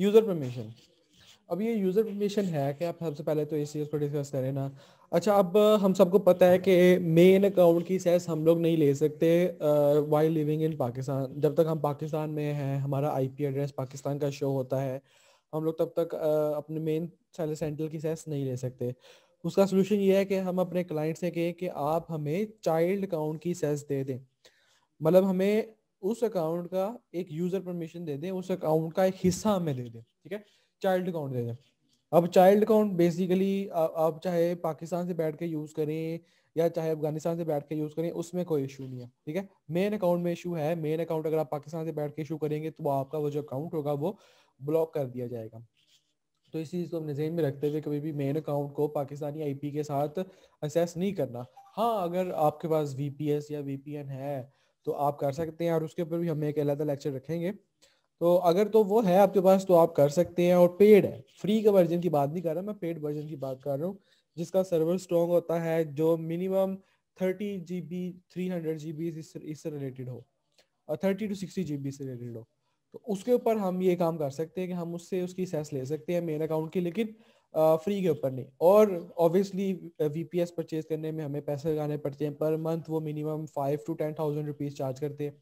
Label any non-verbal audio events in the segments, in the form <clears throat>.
User permission अब ये user permission है कि आप सबसे पहले तो इस चीज़ को डिस्कस करें ना अच्छा अब हम सबको पता है कि मेन अकाउंट की सेस हम लोग नहीं ले सकते वाई लिविंग इन पाकिस्तान जब तक हम पाकिस्तान में हैं हमारा आईपी एड्रेस पाकिस्तान का शो होता है हम लोग तब तक uh, अपने मेन सैलरी सेंटर की सेस नहीं ले सकते उसका सोल्यूशन ये है कि हम अपने क्लाइंट से कहें कि आप हमें चाइल्ड अकाउंट की सेस दे दें मतलब हमें उस अकाउंट का एक यूजर परमिशन दे दें उस अकाउंट का एक हिस्सा हमें दे दें ठीक है चाइल्ड अकाउंट दे दें अब चाइल्ड अकाउंट बेसिकली आप चाहे पाकिस्तान से बैठ के यूज करें या चाहे अफगानिस्तान से बैठ के यूज करें उसमें कोई इशू नहीं है ठीक है मेन अकाउंट में इशू है मेन अकाउंट अगर आप पाकिस्तान से बैठ के इशू करेंगे तो आपका वो जो अकाउंट होगा वो ब्लॉक कर दिया जाएगा तो इस चीज़ को हमने जहन में रखते हुए कभी भी मेन अकाउंट को पाकिस्तानी आईपी के साथ असेस नहीं करना हाँ अगर आपके पास वीपीएस या वीपीएन है तो आप कर सकते हैं और उसके ऊपर भी हम एक अलग लेक्चर रखेंगे तो अगर तो वो है आपके पास तो आप कर सकते हैं और पेड है फ्री का वर्जन की बात नहीं कर रहा मैं पेड वर्जन की बात कर रहा हूँ जिसका सर्वर स्ट्रॉन्ग होता है जो minimum thirty G B three hundred G B इससे रिलेटेड हो और thirty to sixty G B से रिलेटेड हो तो उसके ऊपर हम ये काम कर सकते हैं कि हम उससे उसकी सेस ले सकते हैं मेन अकाउंट की लेकिन फ्री के ऊपर नहीं और ऑब्वियसली वीपीएस परचेज करने में हमें पैसे लगाने पड़ते हैं पर मंथ वो minimum five to ten thousand rupees charge करते हैं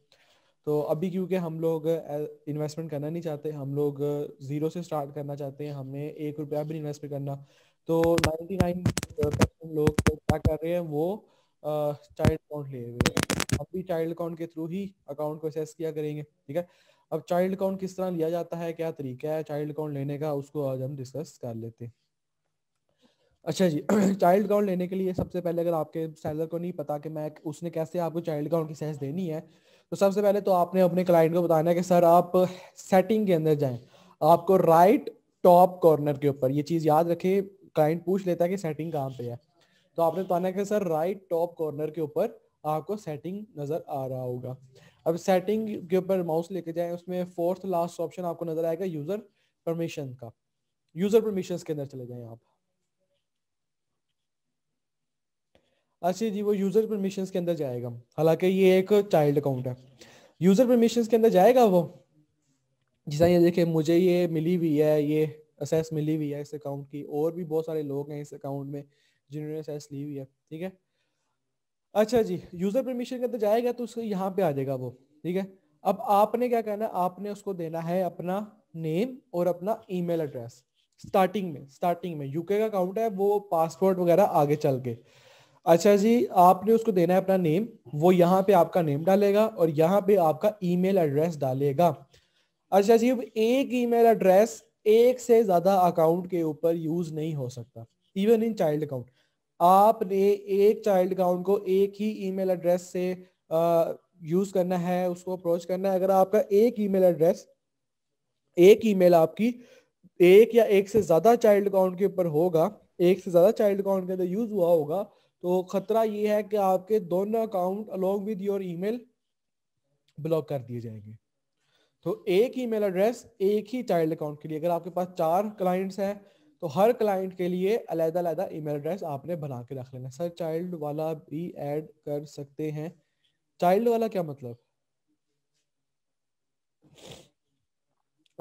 तो अभी क्योंकि हम लोग इन्वेस्टमेंट करना नहीं चाहते हम लोग ज़ीरो से स्टार्ट करना चाहते हैं हमें एक रुपया भी इन्वेस्ट करना तो नाइन्टी नाइन परसेंट लोग क्या कर रहे हैं वो चाइल्ड अकाउंट ले हुए हैं हम भी चाइल्ड अकाउंट के थ्रू ही अकाउंट को असेस किया करेंगे ठीक है अब चाइल्ड अकाउंट किस तरह लिया जाता है क्या तरीका है चाइल्ड अकाउंट लेने का उसको आज हम डिस्कस कर लेते हैं अच्छा जी चाइल्ड <clears throat> अकाउंट लेने के लिए सबसे पहले अगर आपके सैलर को नहीं पता कि मैं उसने कैसे आपको चाइल्ड अकाउंट की सेस देनी है तो सबसे पहले तो आपने अपने क्लाइंट को बताना है कि सर आप सेटिंग के अंदर जाएं आपको राइट टॉप कॉर्नर के ऊपर ये चीज़ याद रखे क्लाइंट पूछ लेता है कि सेटिंग कहाँ पे है तो आपने बताना है कि सर राइट टॉप कॉर्नर के ऊपर आपको सेटिंग नज़र आ रहा होगा अब सेटिंग के ऊपर माउस लेके जाएं उसमें फोर्थ लास्ट ऑप्शन आपको नज़र आएगा यूज़र परमिशन का यूज़र परमिशन के अंदर चले जाएँ आप अच्छा जी वो यूज़र परमिशंस के अंदर जाएगा हालांकि ये एक चाइल्ड अकाउंट है यूज़र परमिशंस के अंदर जाएगा वो जैसा ये देखे मुझे ये मिली हुई है ये असेस मिली हुई है इस अकाउंट की और भी बहुत सारे लोग हैं इस अकाउंट में जिन्होंने असेस ली हुई है ठीक है अच्छा जी यूज़र परमिशन के अंदर जाएगा तो उसको यहाँ पे आ जाएगा वो ठीक है अब आपने क्या करना है आपने उसको देना है अपना नेम और अपना ईमेल एड्रेस स्टार्टिंग में स्टार्टिंग में यूके का अकाउंट है वो पासपोर्ट वगैरह आगे चल के अच्छा जी आपने उसको देना है अपना नेम वो यहाँ पे आपका नेम डालेगा और यहाँ पे आपका ईमेल एड्रेस डालेगा अच्छा जी अब एक ईमेल एड्रेस एक से ज्यादा अकाउंट के ऊपर यूज नहीं हो सकता इवन इन चाइल्ड अकाउंट आपने एक चाइल्ड अकाउंट को एक ही ईमेल एड्रेस से यूज करना है उसको अप्रोच करना है अगर आपका एक ईमेल एड्रेस एक ईमेल आपकी एक या एक से ज्यादा चाइल्ड अकाउंट के ऊपर होगा एक से ज्यादा चाइल्ड अकाउंट के अंदर यूज हुआ होगा तो खतरा ये है कि आपके दोनों account along with your email block कर दिए जाएंगे तो एक ही मेल एड्रेस एक ही चाइल्ड अकाउंट के लिए अगर आपके पास चार क्लाइंट्स हैं तो हर क्लाइंट के लिए अलहदा अलहदा ईमेल एड्रेस आपने बना के रख लेना सर चाइल्ड वाला भी ऐड कर सकते हैं चाइल्ड वाला क्या मतलब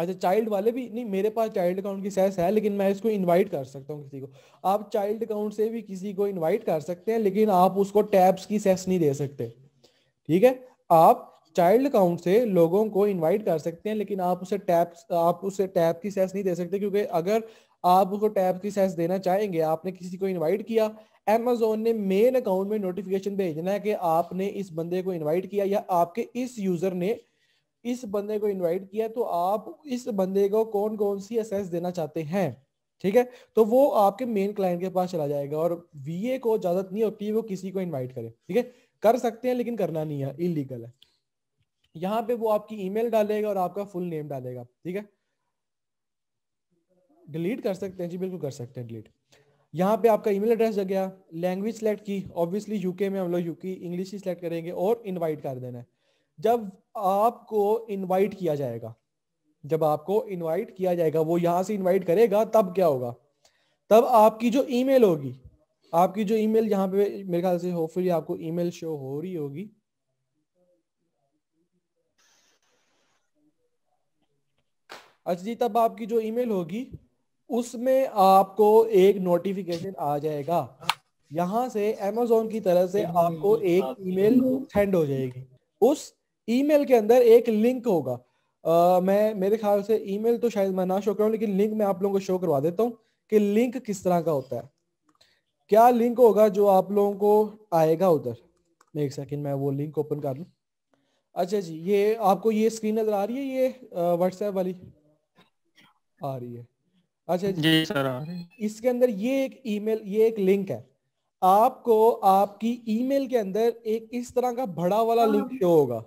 अच्छा चाइल्ड वाले भी नहीं मेरे पास चाइल्ड अकाउंट की सेस है लेकिन मैं इसको इनवाइट कर सकता हूँ किसी को आप चाइल्ड अकाउंट से भी किसी को इनवाइट कर सकते हैं लेकिन आप उसको टैब्स की सेस नहीं दे सकते ठीक है आप चाइल्ड अकाउंट से लोगों को इनवाइट कर सकते हैं लेकिन आप उसे टैप आप उसे टैब की सेस नहीं दे सकते क्योंकि अगर आप उसको टैब की सेस देना चाहेंगे आपने किसी को इनवाइट किया एमेजोन ने मेन अकाउंट में नोटिफिकेशन भेजना है कि आपने इस बंदे को इनवाइट किया या आपके इस यूजर ने इस बंदे को इनवाइट किया तो आप इस बंदे को कौन कौन सी असेस देना चाहते हैं ठीक है तो वो आपके मेन क्लाइंट के पास चला जाएगा और वीए को इजाजत नहीं होती वो किसी को इनवाइट करे ठीक है कर सकते हैं लेकिन करना नहीं है इलीगल है यहाँ पे वो आपकी ईमेल डालेगा और आपका फुल नेम डालेगा ठीक है डिलीट कर सकते हैं जी बिल्कुल कर सकते हैं डिलीट यहाँ पे आपका ईमेल एड्रेस जगह गया लैंग्वेज सेलेक्ट की ऑब्वियसली यूके में हम लोग यूके इंग्लिश ही सिलेक्ट करेंगे और इनवाइट कर देना है जब आपको इनवाइट किया जाएगा जब आपको इनवाइट किया जाएगा वो यहां से इनवाइट करेगा तब क्या होगा तब आपकी जो ईमेल होगी आपकी जो ईमेल यहां पे मेरे ख्याल से होपफुली आपको ईमेल शो हो रही होगी अच्छा जी तब आपकी जो ईमेल होगी उसमें आपको एक नोटिफिकेशन आ जाएगा यहां से अमेजोन की तरह से आपको एक ईमेल सेंड हो जाएगी उस ईमेल के अंदर एक लिंक होगा आ, मैं मेरे ख्याल से ईमेल तो शायद मैं ना शो कराऊँ लेकिन लिंक मैं आप लोगों को शो करवा देता हूँ कि लिंक किस तरह का होता है क्या लिंक होगा जो आप लोगों को आएगा उधर एक सेकेंड मैं वो लिंक ओपन कर लूँ अच्छा जी ये आपको ये स्क्रीन नजर आ रही है ये व्हाट्सएप वाली आ रही है अच्छा जी, जी सर इसके अंदर ये एक ईमेल ये एक लिंक है आपको आपकी ईमेल के अंदर एक इस तरह का बड़ा वाला हाँ, लिंक शो होगा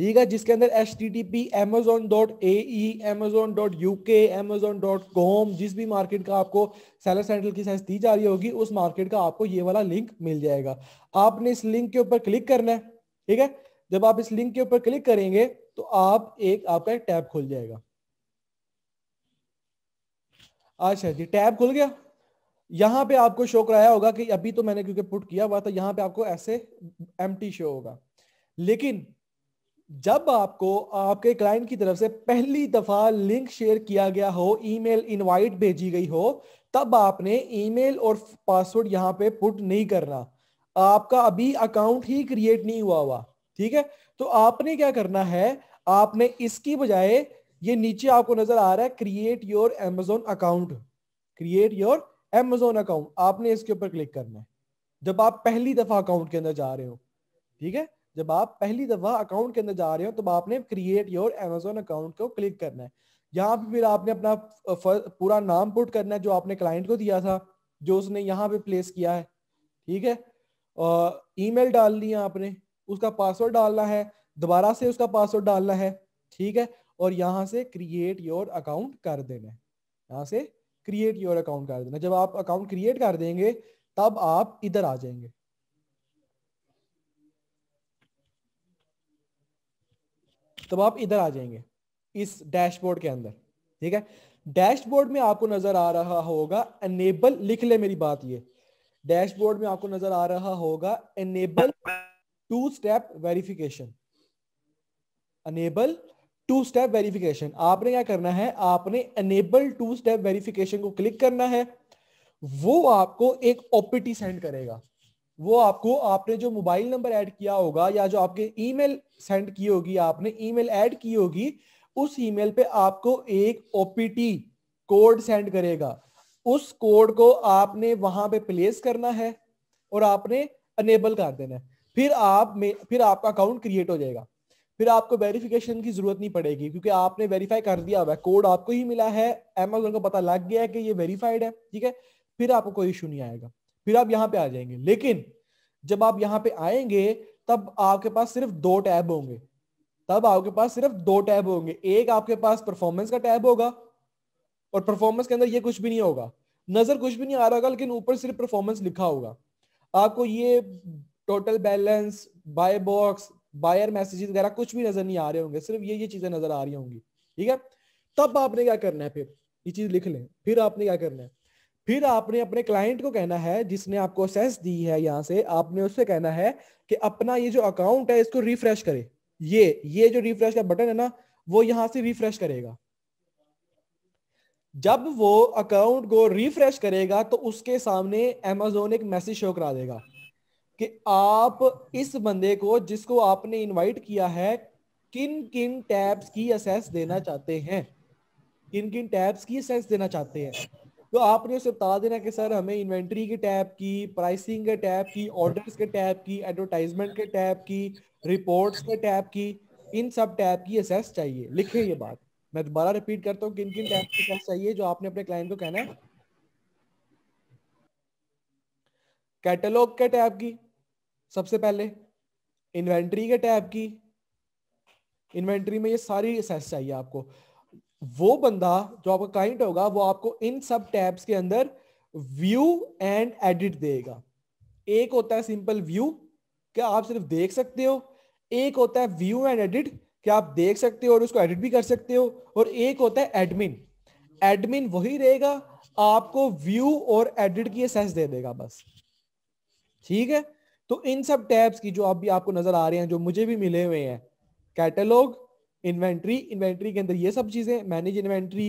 ठीक है जिसके अंदर H T T P Amazon dot A E Amazon dot U K Amazon dot com जिस भी मार्केट का आपको सेलर सेंट्रल की साइज दी जा रही होगी उस मार्केट का आपको ये वाला लिंक मिल जाएगा आपने इस लिंक के ऊपर क्लिक करना है ठीक है जब आप इस लिंक के ऊपर क्लिक करेंगे तो आप एक आपका एक टैब खुल जाएगा अच्छा जी टैब खुल गया यहां पे आपको शो कराया होगा कि अभी तो मैंने क्योंकि पुट किया हुआ था यहां पे आपको ऐसे एम शो होगा लेकिन जब आपको आपके क्लाइंट की तरफ से पहली दफा लिंक शेयर किया गया हो ईमेल इनवाइट भेजी गई हो तब आपने ईमेल और पासवर्ड यहाँ पे पुट नहीं करना आपका अभी अकाउंट ही क्रिएट नहीं हुआ हुआ ठीक है तो आपने क्या करना है आपने इसकी बजाय ये नीचे आपको नजर आ रहा है create your Amazon account create your Amazon account आपने इसके ऊपर क्लिक करना है जब आप पहली दफा अकाउंट के अंदर जा रहे हो ठीक है जब आप पहली दफा अकाउंट के अंदर जा रहे हो तो आपने क्रिएट योर एमेजोन अकाउंट को क्लिक करना है यहाँ पे फिर आपने अपना पूरा नाम पुट करना है जो आपने क्लाइंट को दिया था जो उसने यहाँ पे प्लेस किया है ठीक है और ईमेल डालनी है आपने उसका पासवर्ड डालना है दोबारा से उसका पासवर्ड डालना है ठीक है और यहाँ से क्रिएट योर अकाउंट कर देना है यहाँ से क्रिएट योर अकाउंट कर देना जब आप अकाउंट क्रिएट कर देंगे तब आप इधर आ जाएंगे तब आप इधर आ जाएंगे इस डैशबोर्ड के अंदर ठीक है डैशबोर्ड में आपको नजर आ रहा होगा एनेबल लिख ले मेरी बात ये डैशबोर्ड में आपको नजर आ रहा होगा enable two step verification enable two step verification आपने क्या करना है आपने अनेबल टू स्टेप वेरिफिकेशन को क्लिक करना है वो आपको एक ओपीटी सेंड करेगा वो आपको आपने जो मोबाइल नंबर ऐड किया होगा या जो आपके ईमेल सेंड की होगी आपने ईमेल ऐड की होगी उस ईमेल पे आपको एक ओपीटी कोड सेंड करेगा उस कोड को आपने वहां पे प्लेस करना है और आपने अनेबल कर देना है फिर आप में फिर आपका अकाउंट क्रिएट हो जाएगा फिर आपको वेरिफिकेशन की जरूरत नहीं पड़ेगी क्योंकि आपने वेरीफाई कर दिया हुआ है कोड आपको ही मिला है अमेजोन को पता लग गया है कि ये वेरीफाइड है ठीक है फिर आपको कोई इशू नहीं आएगा फिर आप यहाँ पे आ जाएंगे लेकिन जब आप यहाँ पे आएंगे तब आपके पास सिर्फ दो टैब होंगे तब आपके पास सिर्फ दो टैब होंगे एक आपके पास परफॉर्मेंस का टैब होगा और परफॉर्मेंस के अंदर ये कुछ भी नहीं होगा नजर कुछ भी नहीं आ रहा होगा लेकिन ऊपर सिर्फ परफॉर्मेंस लिखा होगा आपको ये total balance buy box buyer messages वगैरह कुछ भी नजर नहीं आ रहे होंगे सिर्फ ये ये चीजें नजर आ रही होंगी ठीक है तब आपने क्या करना है फिर ये चीज लिख लें फिर आपने क्या करना है फिर आपने अपने क्लाइंट को कहना है जिसने आपको असेस दी है यहाँ से आपने उससे कहना है कि अपना ये जो अकाउंट है इसको रिफ्रेश करे ये ये जो रिफ्रेश का बटन है ना वो यहां से रिफ्रेश करेगा जब वो अकाउंट को रिफ्रेश करेगा तो उसके सामने एमेजोन एक मैसेज शो करा देगा कि आप इस बंदे को जिसको आपने इनवाइट किया है किन किन टैब्स की असेस देना चाहते हैं किन किन टैब्स की असेस देना चाहते हैं तो आपने उसे बता देना कि सर हमें इन्वेंट्री के टैब की प्राइसिंग के टैब की ऑर्डर्स के टैब की एडवर्टाइजमेंट के टैब की रिपोर्ट्स के टैब की इन सब टैब की एसेस चाहिए लिखे ये बात मैं दोबारा रिपीट करता हूँ किन किन टैब की एसेस चाहिए जो आपने अपने क्लाइंट को कहना है कैटलॉग के टैब की सबसे पहले इन्वेंट्री के टैब की इन्वेंट्री में ये सारी एसेस चाहिए आपको वो बंदा जो आपका क्लाइंट होगा वो आपको इन सब टैब्स के अंदर व्यू एंड एडिट देगा एक होता है सिंपल व्यू क्या आप सिर्फ देख सकते हो एक होता है व्यू एंड एडिट क्या आप देख सकते हो और उसको एडिट भी कर सकते हो और एक होता है एडमिन एडमिन वही रहेगा आपको व्यू और एडिट की एसेस दे देगा बस ठीक है तो इन सब टैब्स की जो अभी आप आपको नजर आ रहे हैं जो मुझे भी मिले हुए हैं कैटलॉग इन्वेंट्री इन्वेंट्री के अंदर ये सब चीज़ें manage inventory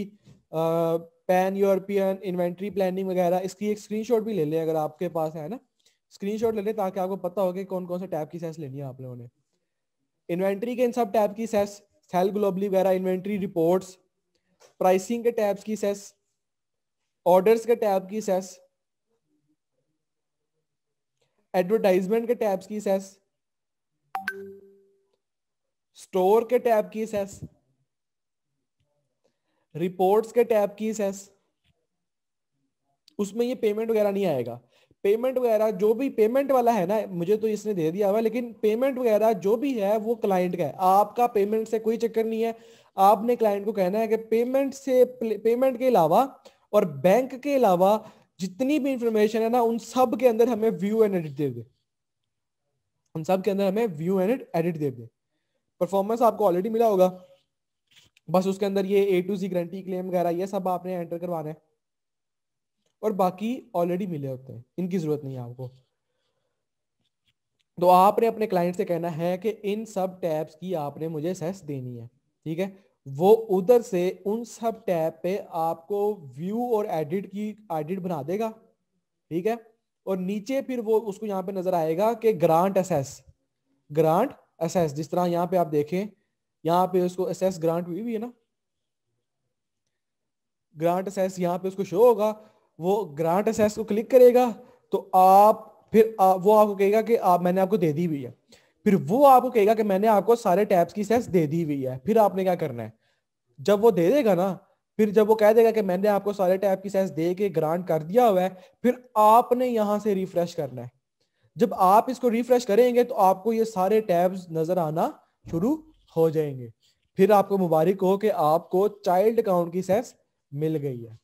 pan European inventory planning वगैरह इसकी एक स्क्रीनशॉट भी ले लें अगर आपके पास है ना स्क्रीनशॉट ले लें ताकि आपको पता हो कि कौन कौन से टैब की सेस लेनी है आप लोगों ने इन्वेंट्री के इन सब टैब की सेस सेल ग्लोबली वगैरह इन्वेंट्री रिपोर्ट्स प्राइसिंग के टैब्स की सेस ऑर्डर्स के टैब की सेस एडवर्टाइजमेंट के टैब्स की सेस स्टोर के टैब की सेस रिपोर्ट्स के टैब की सेस उसमें ये पेमेंट वगैरह नहीं आएगा पेमेंट वगैरह जो भी पेमेंट वाला है ना मुझे तो इसने दे दिया हुआ लेकिन पेमेंट वगैरह जो भी है वो क्लाइंट का है आपका पेमेंट से कोई चक्कर नहीं है आपने क्लाइंट को कहना है कि पेमेंट से पेमेंट के अलावा और बैंक के अलावा जितनी भी इंफॉर्मेशन है ना उन सब के अंदर हमें व्यू एंड एडिट दे दे उन सब के अंदर हमें व्यू एंड एडिट दे दे परफॉर्मेंस आपको ऑलरेडी मिला होगा बस उसके अंदर ये A to Z guarantee claim वगैरह ये सब आपने एंटर करवाना है और बाकी ऑलरेडी मिले होते हैं इनकी जरूरत नहीं है आपको तो आपने अपने क्लाइंट से कहना है कि इन सब टैब्स की आपने मुझे सेस देनी है ठीक है वो उधर से उन सब टैब पे आपको व्यू और एडिट की एडिट बना देगा ठीक है और नीचे फिर वो उसको यहाँ पे नजर आएगा कि ग्रांट एसेस ग्रांट असेस जिस तरह यहाँ पे आप देखें यहाँ पे उसको असेस ग्रांट हुई हुई है ना ग्रांट असेस यहाँ पे उसको शो होगा वो ग्रांट असेस को क्लिक करेगा तो आप फिर आ, वो आपको कहेगा कि आप मैंने आपको दे दी हुई है फिर वो आपको कहेगा कि मैंने आपको सारे टैब्स की सेस दे दी हुई है फिर आपने क्या करना है जब वो दे देगा ना फिर जब वो कह देगा कि मैंने आपको सारे टैब की सेस दे के ग्रांट कर दिया हुआ है फिर आपने यहां से रिफ्रेश करना है जब आप इसको रिफ्रेश करेंगे तो आपको ये सारे टैब्स नजर आना शुरू हो जाएंगे फिर आपको मुबारक हो कि आपको चाइल्ड अकाउंट की सेस मिल गई है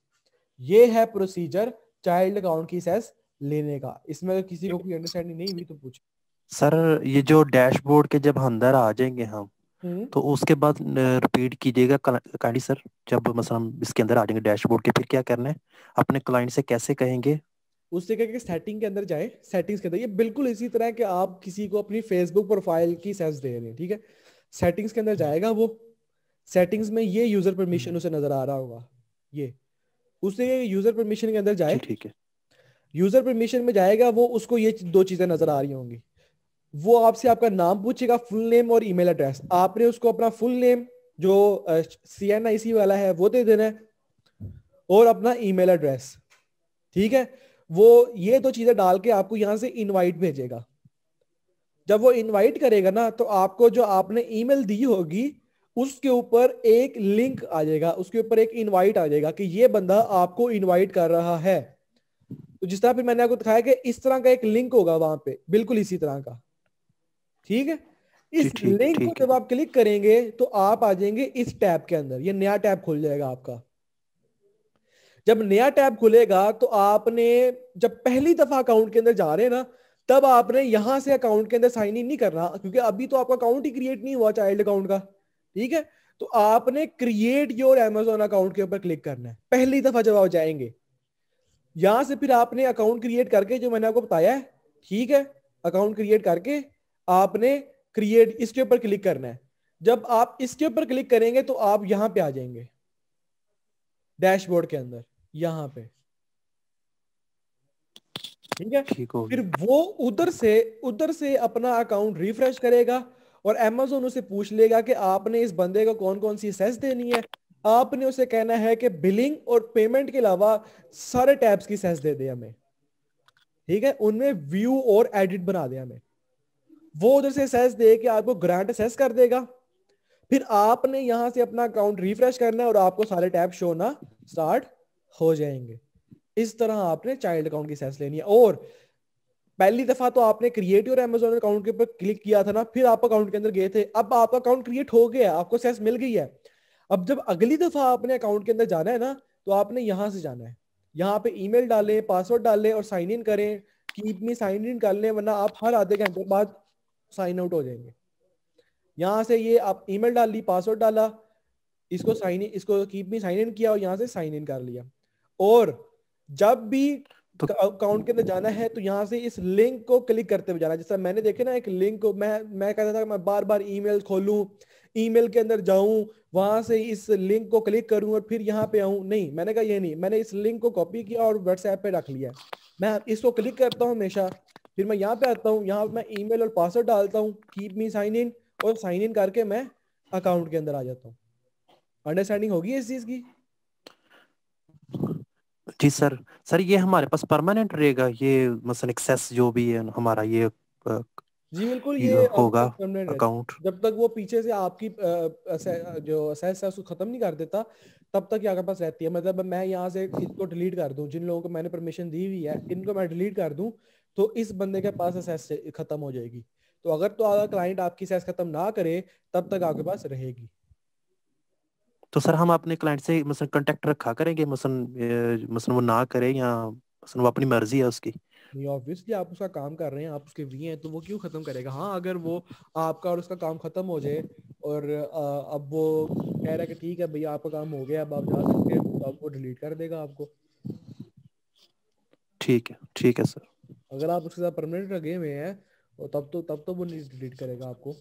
ये है प्रोसीजर चाइल्ड अकाउंट की सेस लेने का इसमें अगर किसी को कोई अंडरस्टैंडिंग नहीं हुई तो पूछ सर ये जो डैशबोर्ड के जब अंदर आ जाएंगे हम हम्म। तो उसके बाद रिपीट कीजिएगा काइंडली सर जब मसलन इसके अंदर आ जाएंगे डैशबोर्ड के फिर क्या करना है अपने क्लाइंट से कैसे कहेंगे उस तरीके के सेटिंग के अंदर जाए सेटिंग्स के अंदर ये बिल्कुल इसी तरह कि आप किसी को अपनी फेसबुक प्रोफाइल की सेंस दे रहे हैं ठीक है सेटिंग्स के अंदर जाएगा वो सेटिंग्स में ये यूजर परमिशन हम्म। उसे नजर आ रहा होगा ये उसने ये यूजर परमिशन के अंदर जाए ठीक है यूजर परमिशन में जाएगा वो उसको ये दो चीजें नजर आ रही होंगी वो आपसे आपका नाम पूछेगा फुल नेम और ईमेल एड्रेस आपने उसको अपना फुल नेम जो सी एन आई सी वाला है वो दे देना है और अपना ईमेल एड्रेस ठीक है वो ये दो चीजें डाल के आपको यहाँ से इनवाइट भेजेगा जब वो इनवाइट करेगा ना तो आपको जो आपने ईमेल दी होगी उसके ऊपर एक लिंक आ जाएगा उसके ऊपर एक इनवाइट आ जाएगा कि ये बंदा आपको इनवाइट कर रहा है तो जिस तरह फिर मैंने आपको दिखाया कि इस तरह का एक लिंक होगा वहां पे बिल्कुल इसी तरह का ठीक है इस लिंक को जब आप क्लिक करेंगे तो आप आ जाएंगे इस टैब के अंदर ये नया टैब खुल जाएगा आपका जब नया टैब खुलेगा तो आपने जब पहली दफा अकाउंट के अंदर जा रहे हैं ना तब आपने यहां से अकाउंट के अंदर साइन इन नहीं करना क्योंकि अभी तो आपका अकाउंट ही क्रिएट नहीं हुआ चाइल्ड अकाउंट का ठीक है तो आपने क्रिएट योर एमेजोन अकाउंट के ऊपर क्लिक करना है पहली दफा जब आप जाएंगे यहां से फिर आपने अकाउंट क्रिएट करके जो मैंने आपको बताया है ठीक है अकाउंट क्रिएट करके आपने क्रिएट इसके ऊपर क्लिक करना है जब आप इसके ऊपर क्लिक करेंगे तो आप यहां पे आ जाएंगे डैशबोर्ड के अंदर यहाँ पे ठीक है फिर वो उधर से उधर से अपना अकाउंट रिफ्रेश करेगा और अमेजोन उसे पूछ लेगा कि आपने इस बंदे को कौन कौन सी सेस देनी है आपने उसे कहना है कि बिलिंग और पेमेंट के अलावा सारे टैब्स की सेस दे दे हमें ठीक है उनमें व्यू और एडिट बना दे हमें वो उधर से सेस दे के आपको ग्रांट सेस कर देगा फिर आपने यहां से अपना अकाउंट रिफ्रेश करना है और आपको सारे टैब शो होना स्टार्ट हो जाएंगे इस तरह आपने चाइल्ड अकाउंट की सेंस लेनी है और पहली दफा तो आपने क्रिएट योर एमेजोन अकाउंट के ऊपर क्लिक किया था ना फिर आप अकाउंट के अंदर गए थे अब आपका अकाउंट क्रिएट हो गया आपको सेंस मिल गई है अब जब अगली दफा आपने अकाउंट के अंदर जाना है ना तो आपने यहां से जाना है यहाँ पे ईमेल डालें पासवर्ड डालें और साइन इन करें कीप मी साइन इन कर लें वरना आप हर आधे घंटे बाद साइन आउट हो जाएंगे यहाँ से ये आप ईमेल डाल ली पासवर्ड डाला इसको साइन इसको कीप मी साइन इन किया और यहाँ से साइन इन कर लिया और जब भी अकाउंट तो के अंदर जाना है तो यहाँ से इस लिंक को क्लिक करते हुए जाना जैसा मैंने देखे ना एक लिंक को मैं मैं कहता था मैं बार बार ईमेल खोलूं ईमेल के अंदर जाऊं वहां से इस लिंक को क्लिक करूं और फिर यहाँ पे आऊं नहीं मैंने कहा ये नहीं मैंने इस लिंक को कॉपी किया और व्हाट्सएप पे रख लिया मैं इसको क्लिक करता हूँ हमेशा फिर मैं यहाँ पे आता हूँ यहाँ मैं मेल और पासवर्ड डालता हूँ कीप मी साइन इन और साइन इन करके मैं अकाउंट के अंदर आ जाता हूँ अंडरस्टैंडिंग होगी इस चीज की जी सर सर ये हमारे पास परमानेंट रहेगा ये मसलन एक्सेस जो भी है हमारा ये जी बिल्कुल ये होगा अकाउंट जब तक वो पीछे से आपकी जो असेस है उसको खत्म नहीं कर देता तब तक ये आपके पास रहती है मतलब मैं यहाँ से इसको डिलीट कर दूं जिन लोगों को मैंने परमिशन दी हुई है इनको मैं डिलीट कर दूं तो इस बंदे के पास असेस खत्म हो जाएगी तो अगर तो अगर क्लाइंट आपकी असेस खत्म ना करे तब तक आपके पास रहेगी तो सर हम अपने क्लाइंट से मसलन मतलब कांटेक्ट रखा करेंगे मसलन मतलब, मसलन मतलब वो ना करे या मसलन वो अपनी मर्जी है उसकी नहीं ऑब्वियसली आप उसका काम कर रहे हैं आप उसके वी हैं तो वो क्यों ख़त्म करेगा हाँ अगर वो आपका और उसका काम ख़त्म हो जाए और आ, अब वो कह रहा है कि ठीक है भैया आपका काम हो गया अब आप जा सकते हैं तो आपको डिलीट कर देगा आपको ठीक है ठीक है सर अगर आप उसके साथ परमानेंट लगे हुए हैं और तब तो तब तो वो डिलीट करेगा आपको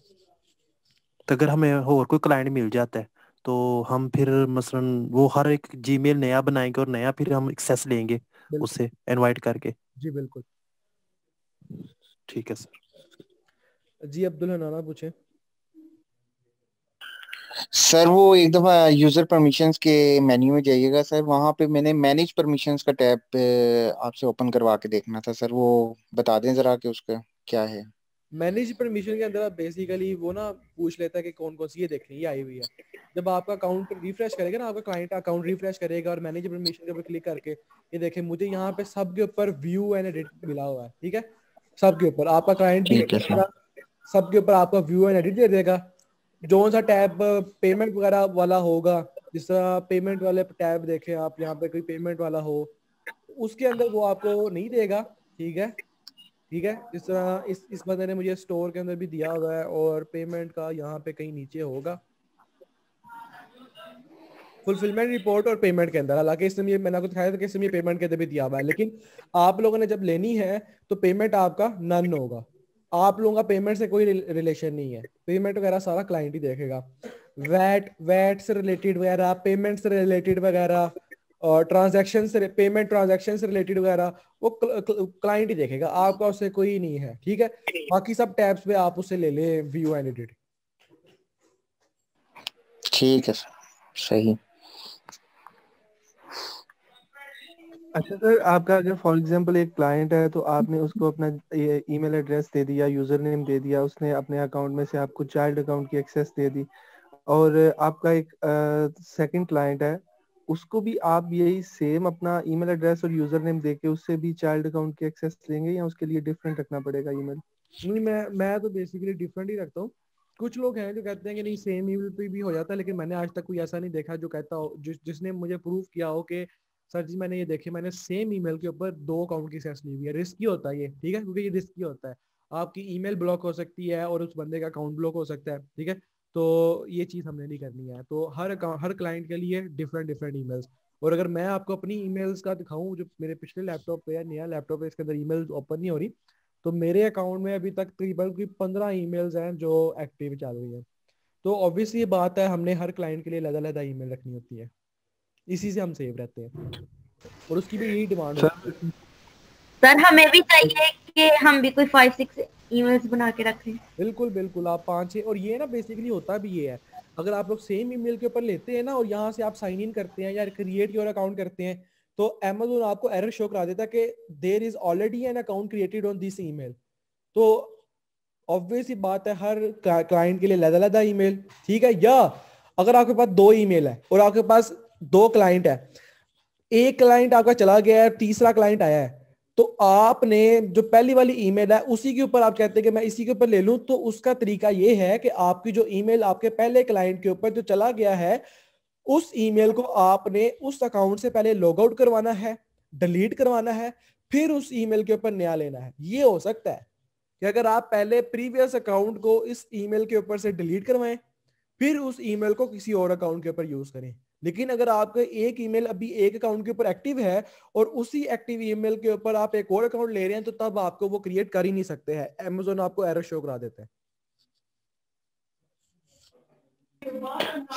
तो अगर हमें और कोई क्लाइंट मिल जाता है तो हम फिर मसलन वो हर एक जीमेल नया बनाएंगे और नया फिर हम एक्सेस लेंगे उससे इनवाइट करके जी बिल्कुल ठीक है सर जी अब्दुल हनाना पूछे सर वो एक दफ़ा यूज़र परमिशंस के मेन्यू में जाइएगा सर वहां पे मैंने मैनेज परमिशंस का टैब आपसे ओपन करवा के देखना था सर वो बता दें ज़रा कि उसका क्या है मैनेज परमिशन के अंदर आप बेसिकली वो ना पूछ लेता है कि कौन कौन सी ये देखनी ये आई हुई है जब आपका अकाउंट रिफ्रेश करेगा ना आपका क्लाइंट अकाउंट रिफ्रेश करेगा और मैनेज परमिशन के ऊपर क्लिक करके ये देखे मुझे यहाँ पे सब के ऊपर व्यू एंड एडिट मिला हुआ है ठीक है सब के ऊपर आपका क्लाइंट सब के ऊपर आपका व्यू एंड एडिट दे देगा जो सा टैब पेमेंट वगैरह वाला होगा जिस तरह पेमेंट वाले टैब देखे आप यहाँ पे कोई पेमेंट वाला हो उसके अंदर वो आपको नहीं देगा ठीक है ठीक है इस तरह इस इस बंदे ने मुझे स्टोर के अंदर भी दिया हुआ है और पेमेंट का यहाँ पे कहीं नीचे होगा फुलफिलमेंट रिपोर्ट और पेमेंट के अंदर हालांकि इसमें ये मैंने आपको दिखाया था कि इसमें पेमेंट के अंदर भी दिया हुआ है लेकिन आप लोगों ने जब लेनी है तो पेमेंट आपका नन होगा आप लोगों का पेमेंट से कोई रिलेशन नहीं है पेमेंट वगैरह सारा क्लाइंट ही देखेगा वैट वैट से रिलेटेड वगैरह पेमेंट से रिलेटेड वगैरह ट्रांजेक्शन पेमेंट से रिलेटेड वगैरह वो क्लाइंट ही देखेगा आपका उससे कोई नहीं है ठीक है बाकी सब टैब्स पे आप उसे ले लें व्यू एंड एडिट ठीक है सर सही अच्छा सर आपका अगर फॉर एग्जांपल एक क्लाइंट है तो आपने उसको अपना ईमेल एड्रेस दे दिया यूजर नेम दे दिया उसने अपने अकाउंट में से आपको चाइल्ड अकाउंट की एक्सेस दे दी और आपका एक सेकंड uh, क्लाइंट है उसको भी आप यही सेम अपना ईमेल एड्रेस और यूजर नेम देके उससे भी चाइल्ड अकाउंट की एक्सेस लेंगे या उसके लिए डिफरेंट रखना पड़ेगा ईमेल नहीं मैं मैं तो बेसिकली डिफरेंट ही रखता हूँ कुछ लोग हैं जो कहते हैं कि नहीं सेम ईमेल पे भी हो जाता है लेकिन मैंने आज तक कोई ऐसा नहीं देखा जो कहता हो जिस जिसने मुझे प्रूव किया हो कि सर जी मैंने ये देखे मैंने सेम ईमेल के ऊपर दो अकाउंट की एक्सेस ली हुई है रिस्की होता है ये ठीक है क्योंकि ये रिस्की होता है आपकी ईमेल ब्लॉक हो सकती है और उस बंदे का अकाउंट ब्लॉक हो सकता है ठीक है तो ये चीज़ हमने नहीं करनी है तो हर हर क्लाइंट के लिए डिफरेंट डिफरेंट ईमेल्स और अगर मैं आपको अपनी ईमेल्स का दिखाऊं जो मेरे पिछले लैपटॉप पे या नया लैपटॉप है इसके अंदर ईमेल्स ओपन नहीं हो रही तो मेरे अकाउंट में अभी तक तकरीबन कोई पंद्रह ईमेल्स हैं जो एक्टिव चल रही हैं तो ऑब्वियसली ये बात है हमने हर क्लाइंट के लिए अलग अलग ईमेल रखनी होती है इसी से हम सेव रहते हैं और उसकी भी यही डिमांड सर हमें भी चाहिए कि हम भी कोई फाइव सिक्स ईमेल्स बना के रखें बिल्कुल बिल्कुल आप पाँच छः और ये ना बेसिकली होता भी ये है अगर आप लोग सेम ईमेल के ऊपर लेते हैं ना और यहाँ से आप साइन इन करते हैं या क्रिएट योर अकाउंट करते हैं तो अमेजोन आपको एरर शो करा देता है कि there is already an account created on this email तो ऑब्वियसली बात है हर क्लाइंट के लिए लदा लदा ईमेल ठीक है या अगर आपके पास दो ईमेल है और आपके पास दो क्लाइंट है एक क्लाइंट आपका चला गया है तीसरा क्लाइंट आया है तो आपने जो पहली वाली ईमेल है उसी के ऊपर आप कहते हैं कि मैं इसी के ऊपर ले लूं तो उसका तरीका ये है कि आपकी जो ईमेल आपके पहले क्लाइंट के ऊपर जो चला गया है उस ईमेल को आपने उस अकाउंट से पहले लॉग आउट करवाना है डिलीट करवाना है फिर उस ईमेल के ऊपर नया लेना है ये हो सकता है कि अगर आप पहले प्रीवियस अकाउंट को इस ईमेल के ऊपर से डिलीट करवाएं फिर उस ईमेल को किसी और अकाउंट के ऊपर यूज करें लेकिन अगर आपका एक ईमेल अभी एक अकाउंट के ऊपर एक्टिव है और उसी एक्टिव ईमेल के ऊपर आप एक और अकाउंट ले रहे हैं तो तब आपको वो क्रिएट कर ही नहीं सकते हैं अमेजोन आपको एरर शो करा देता है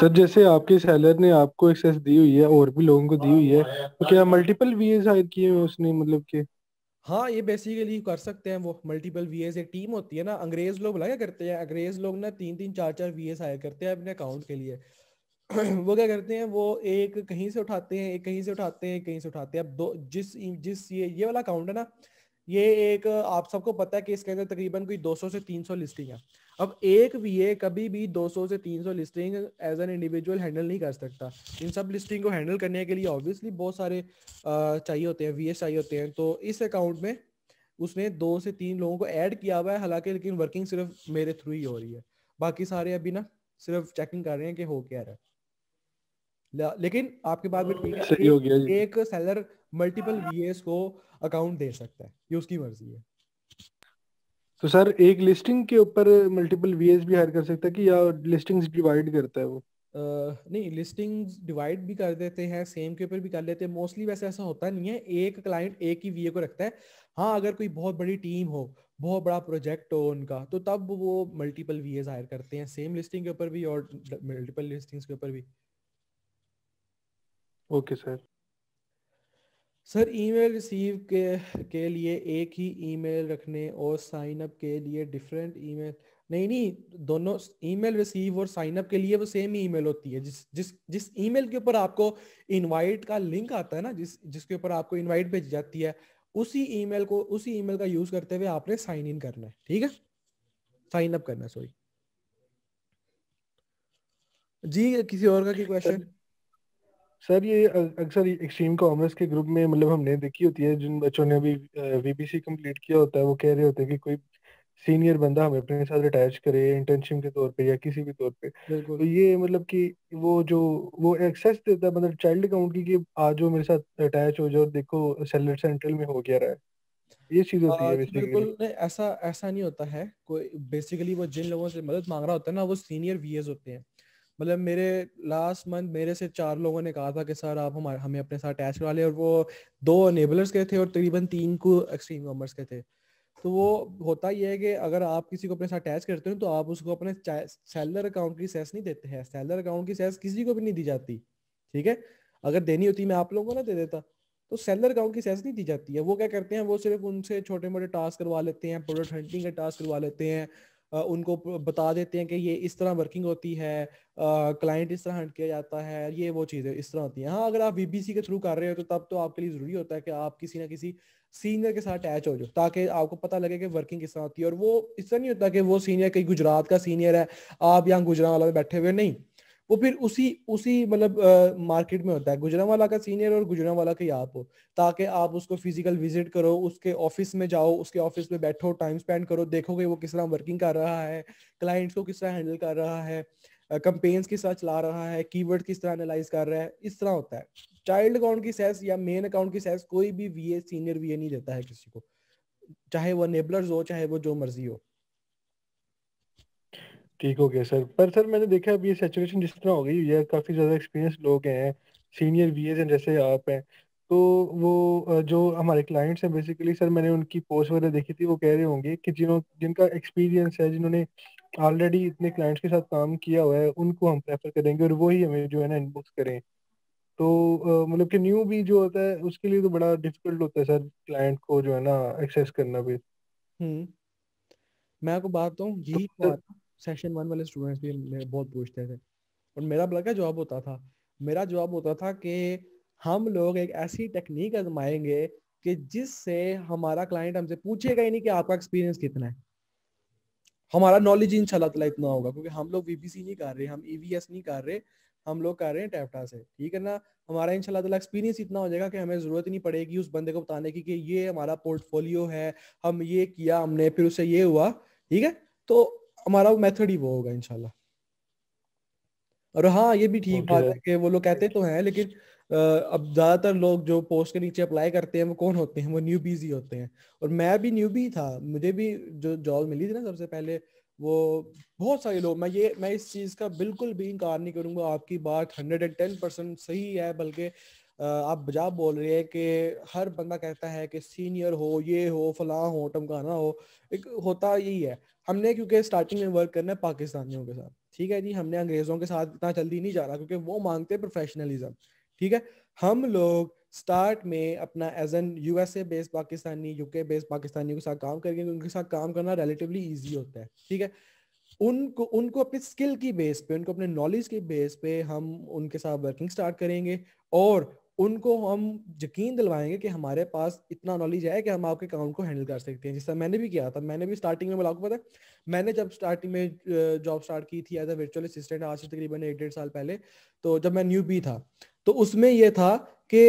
सर जैसे आपके सेलर ने आपको एक्सेस दी हुई है और भी लोगों को दी हुई है तो क्या मल्टीपल वीएस हायर किए हुए उसने मतलब के हाँ ये बेसिकली कर सकते हैं वो मल्टीपल वी एक टीम होती है ना अंग्रेज लोग भला करते हैं अंग्रेज लोग ना तीन तीन चार चार वी हायर करते हैं अपने अकाउंट के लिए <clears throat> वो क्या करते हैं वो एक कहीं से उठाते हैं एक कहीं से उठाते हैं कहीं से उठाते हैं अब दो जिस जिस ये ये वाला अकाउंट है ना ये एक आप सबको पता है कि इसके अंदर तकरीबन कोई 200 से 300 लिस्टिंग है अब एक भी ये कभी भी 200 से 300 listing as an individual handle नहीं कर सकता इन सब लिस्टिंग को हैंडल करने के लिए ऑब्वियसली बहुत सारे चाहिए होते हैं वी चाहिए होते हैं तो इस अकाउंट में उसने दो से तीन लोगों को ऐड किया हुआ है हालांकि लेकिन वर्किंग सिर्फ मेरे थ्रू ही हो रही है बाकी सारे अभी ना सिर्फ चेकिंग कर रहे हैं कि हो क्या रहा है लेकिन आपके पास में ठीक है हो गया एक सेलर मल्टीपल वीएस को अकाउंट दे सकता है ये उसकी मर्जी है तो सर एक लिस्टिंग के ऊपर मल्टीपल वीएस भी हायर कर सकता है कि या लिस्टिंग्स डिवाइड करता है वो Uh, नहीं लिस्टिंग्स डिवाइड भी कर देते हैं सेम के ऊपर भी कर लेते हैं मोस्टली वैसे ऐसा होता नहीं है एक क्लाइंट एक ही वीए को रखता है हाँ अगर कोई बहुत बड़ी टीम हो बहुत बड़ा प्रोजेक्ट हो उनका तो तब वो मल्टीपल वीएस हायर करते हैं सेम लिस्टिंग के ऊपर भी और मल्टीपल लिस्टिंग्स के ऊपर भी okay sir sir email receive के के लिए एक ही ईमेल रखने और साइन अप के लिए डिफरेंट ईमेल नहीं नहीं दोनों ईमेल रिसीव और साइन अप के लिए वो सेम ही ईमेल होती है जिस जिस जिस ईमेल के ऊपर आपको इनवाइट का लिंक आता है ना जिस जिसके ऊपर आपको इनवाइट भेजी जाती है उसी ईमेल को उसी ईमेल का यूज करते हुए आपने साइन इन करना है ठीक है साइन अप करना सॉरी जी किसी और का की क्वेश्चन सर ये अक्सर एक्सट्रीम कॉमर्स के ग्रुप में मतलब हमने देखी होती है जिन बच्चों ने अभी वीबीसी कंप्लीट किया होता है वो कह रहे होते हैं कि कोई सीनियर बंदा हमें अपने साथ अटैच करे इंटर्नशिप के तौर पे या किसी भी तौर पे तो ये मतलब कि वो जो वो एक्सेस देता है मतलब चाइल्ड अकाउंट की कि आज वो मेरे साथ अटैच हो जाओ और देखो सेलर सेंट्रल में हो गया रहा है ये चीज होती है बिल्कुल नहीं ऐसा ऐसा नहीं होता है कोई बेसिकली वो जिन लोगों से मदद मांग रहा होता है ना वो सीनियर वीएस होते हैं मतलब मेरे लास्ट मंथ मेरे से चार लोगों ने कहा था कि सर आप हमारे हमें अपने साथ अटैच करा ले और वो दो अनेबलर्स के थे और तकरीबन तीन को एक्सट्रीम कॉमर्स के थे तो वो होता ही है कि अगर आप किसी को अपने साथ अटैच करते हो तो आप उसको अपने सैलर अकाउंट की सेस नहीं देते हैं सैलर अकाउंट की सेस किसी को भी नहीं दी जाती ठीक है अगर देनी होती मैं आप लोगों को ना दे देता तो सेलर अकाउंट की सेस नहीं दी जाती है वो क्या करते हैं वो सिर्फ उनसे छोटे मोटे टास्क करवा लेते हैं प्रोडक्ट हंटिंग के टास्क करवा लेते हैं उनको बता देते हैं कि ये इस तरह वर्किंग होती है क्लाइंट इस तरह हंट किया जाता है ये वो चीज़ें इस तरह होती हैं हाँ अगर आप बीबीसी के थ्रू कर रहे हो तो तब तो आपके लिए ज़रूरी होता है कि आप किसी ना किसी सीनियर के साथ अटैच हो जाओ ताकि आपको पता लगे कि वर्किंग किस तरह होती है और वो इस तरह नहीं होता कि वो सीनियर कहीं गुजरात का सीनियर है आप यहाँ गुजरात वाला में बैठे हुए नहीं वो फिर उसी उसी मतलब मार्केट में होता है गुजरावाला का सीनियर और गुजरावाला के आप हो ताकि आप उसको फिजिकल विजिट करो उसके ऑफिस में जाओ उसके ऑफिस में बैठो टाइम स्पेंड करो देखोगे वो किस तरह वर्किंग कर रहा है क्लाइंट्स को किस तरह हैंडल कर रहा है कंपेन्स किस तरह चला रहा है कीवर्ड किस तरह एनालाइज कर रहा है इस तरह होता है चाइल्ड अकाउंट की सेस या मेन अकाउंट की सेस कोई भी वीए सीनियर वीए नहीं देता है किसी को चाहे वो नेबलर्स हो चाहे वो जो मर्जी हो ठीक हो गया सर पर सर मैंने देखा अभी ये सैचुरेशन जिस तरह हो गई है काफ़ी ज़्यादा एक्सपीरियंस लोग हैं सीनियर वी हैं जैसे आप हैं तो वो जो हमारे क्लाइंट्स हैं बेसिकली सर मैंने उनकी पोस्ट वगैरह देखी थी वो कह रहे होंगे कि जिन्हों जिनका एक्सपीरियंस है जिन्होंने ऑलरेडी इतने क्लाइंट्स के साथ काम किया हुआ है उनको हम प्रेफर करेंगे और वो ही हमें जो है ना इनबॉक्स करें तो मतलब कि न्यू भी जो होता है उसके लिए तो बड़ा डिफिकल्ट होता है सर क्लाइंट को जो है ना एक्सेस करना भी हम्म मैं आपको बात बताऊं तो यही तो, सेशन वन वाले स्टूडेंट्स भी बहुत पूछते थे और मेरा बल्कि जवाब होता था मेरा जवाब होता था कि हम लोग एक ऐसी टेक्निक आजमाएंगे कि जिससे हमारा क्लाइंट हमसे पूछेगा ही नहीं कि आपका एक्सपीरियंस कितना है हमारा नॉलेज इनशाला इतना होगा क्योंकि हम लोग वीपीसी नहीं कर रहे हम ईवीएस e नहीं कर रहे हम लोग कर रहे हैं टैपटा से ठीक है ना हमारा इनशाला एक्सपीरियंस इतना हो जाएगा कि हमें ज़रूरत नहीं पड़ेगी उस बंदे को बताने की कि ये हमारा पोर्टफोलियो है हम ये किया हमने फिर उससे ये हुआ ठीक है तो हमारा मेथड ही वो होगा इनशाला और हाँ ये भी ठीक बात है कि वो लोग कहते तो हैं लेकिन अब ज्यादातर लोग जो पोस्ट के नीचे अप्लाई करते हैं वो कौन होते हैं वो न्यू बीज ही होते हैं और मैं भी न्यू था मुझे भी जो जॉब मिली थी ना सबसे पहले वो बहुत सारे लोग मैं ये मैं इस चीज़ का बिल्कुल भी इनकार नहीं करूंगा आपकी बात हंड्रेड एंड टेन परसेंट सही है बल्कि आप बजाब बोल रहे हैं कि हर बंदा कहता है कि सीनियर हो ये हो फलां हो टमकाना हो एक होता यही है हमने क्योंकि स्टार्टिंग में वर्क करना है पाकिस्तानियों के साथ ठीक है जी हमने अंग्रेज़ों के साथ इतना जल्दी नहीं जा रहा क्योंकि वो मांगते हैं प्रोफेशनलिज्म ठीक है हम लोग स्टार्ट में अपना as an U S A based Pakistani UK based पाकिस्तानियों के साथ काम करके उनके साथ काम करना रिलेटिवली ईजी होता है ठीक है उनको उनको अपनी स्किल की बेस पे उनको अपने नॉलेज की बेस पे हम उनके साथ वर्किंग स्टार्ट करेंगे और उनको हम यकीन दिलवाएंगे कि हमारे पास इतना नॉलेज है कि हम आपके अकाउंट को हैंडल कर सकते हैं तरह मैंने भी किया था मैंने भी स्टार्टिंग में बोला आपको पता है मैंने जब स्टार्टिंग में जॉब स्टार्ट की थी एज अ वर्चुअल असिस्टेंट आज से तकरीबन एक डेढ़ साल पहले तो जब मैं न्यू भी था तो उसमें यह था कि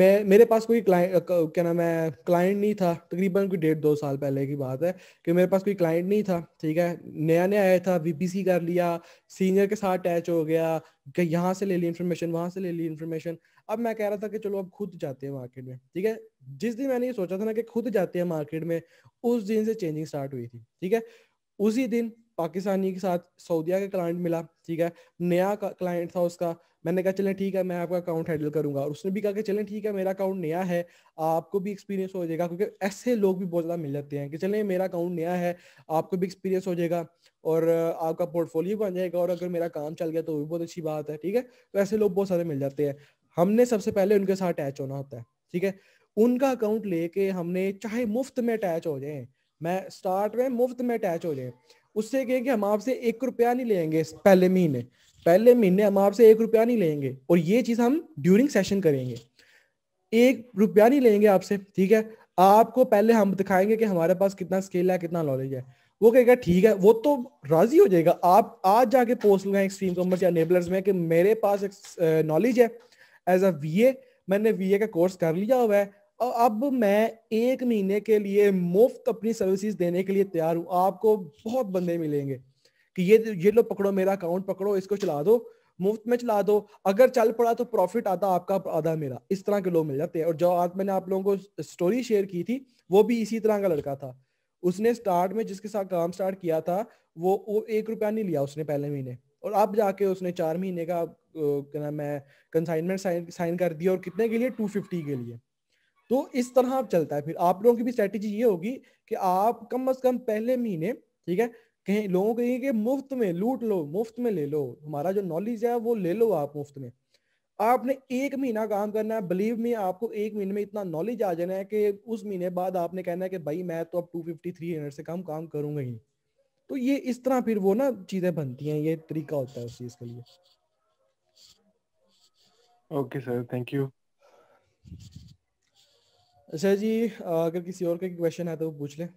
मैं मेरे पास कोई क्लाइंट क्या नाम है क्लाइंट नहीं था तकरीबन कोई डेढ़ दो साल पहले की बात है कि मेरे पास कोई क्लाइंट नहीं था ठीक है नया नया आया था वीपीसी कर लिया सीनियर के साथ अटैच हो गया यहाँ से ले ली इन्फॉर्मेशन वहाँ से ले ली इन्फॉर्मेशन अब मैं कह रहा था कि चलो अब खुद जाते हैं मार्केट में ठीक है जिस दिन मैंने ये सोचा था ना कि खुद जाते हैं मार्केट में उस दिन से चेंजिंग स्टार्ट हुई थी ठीक है उसी दिन पाकिस्तानी के साथ सऊदिया का क्लाइंट मिला ठीक है नया क्लाइंट था उसका मैंने कहा चलें ठीक है मैं आपका अकाउंट हैंडल करूंगा और उसने भी कहा कि चलें ठीक है मेरा अकाउंट नया है आपको भी एक्सपीरियंस हो जाएगा क्योंकि ऐसे लोग भी बहुत ज़्यादा मिल जाते हैं कि चलें मेरा अकाउंट नया है आपको भी एक्सपीरियंस हो जाएगा और आपका पोर्टफोलियो बन जाएगा और अगर मेरा काम चल गया तो वो भी बहुत अच्छी बात है ठीक है तो ऐसे लोग बहुत सारे मिल जाते हैं हमने सबसे पहले उनके साथ अटैच होना होता है ठीक है उनका अकाउंट लेके हमने चाहे मुफ्त में अटैच हो जाए मैं स्टार्ट में मुफ्त में अटैच हो जाए उससे कहें कि हम आपसे एक रुपया नहीं लेंगे पहले महीने पहले महीने हम आपसे एक रुपया नहीं लेंगे और ये चीज हम ड्यूरिंग सेशन करेंगे एक रुपया नहीं लेंगे आपसे ठीक है आपको पहले हम दिखाएंगे कि हमारे पास कितना स्किल है कितना नॉलेज है वो कहेगा ठीक है वो तो राजी हो जाएगा आप आज जाके पोस्ट लगाए एक्सट्रीम कॉमर्स या नेबलर्स में कि मेरे पास नॉलेज है एज अ वी मैंने वी का कोर्स कर लिया हुआ है और अब मैं एक महीने के लिए मुफ्त अपनी सर्विसेज देने के लिए तैयार हूँ आपको बहुत बंदे मिलेंगे कि ये ये लो पकड़ो मेरा अकाउंट पकड़ो इसको चला दो मुफ्त में चला दो अगर चल पड़ा तो प्रॉफिट आधा आपका आधा मेरा इस तरह के लोग मिल जाते हैं और जो आज मैंने आप लोगों को स्टोरी शेयर की थी वो भी इसी तरह का लड़का था उसने स्टार्ट में जिसके साथ काम स्टार्ट किया था वो, वो एक रुपया नहीं लिया उसने पहले महीने और अब जाके उसने चार महीने का क्या नाम है कंसाइनमेंट साइन साइन कर दिया और कितने के लिए टू फिफ्टी के लिए तो इस तरह आप चलता है फिर आप लोगों की भी स्ट्रेटेजी ये होगी कि आप कम अज कम पहले महीने ठीक है कहीं लोगों को कहेंगे मुफ्त में लूट लो मुफ्त में ले लो हमारा जो नॉलेज है वो ले लो आप मुफ्त में आपने एक महीना काम करना है बिलीव में आपको एक महीने में इतना नॉलेज आ जाना है कि उस महीने बाद आपने कहना है कि भाई मैं तो अब टू फिफ्टी थ्री हंड्रेड से कम काम करूंगा ही तो ये इस तरह फिर वो ना चीज़ें बनती हैं ये तरीका होता है उस चीज़ के लिए ओके सर थैंक यू अच्छा जी अगर किसी और का क्वेश्चन है तो वो पूछ लें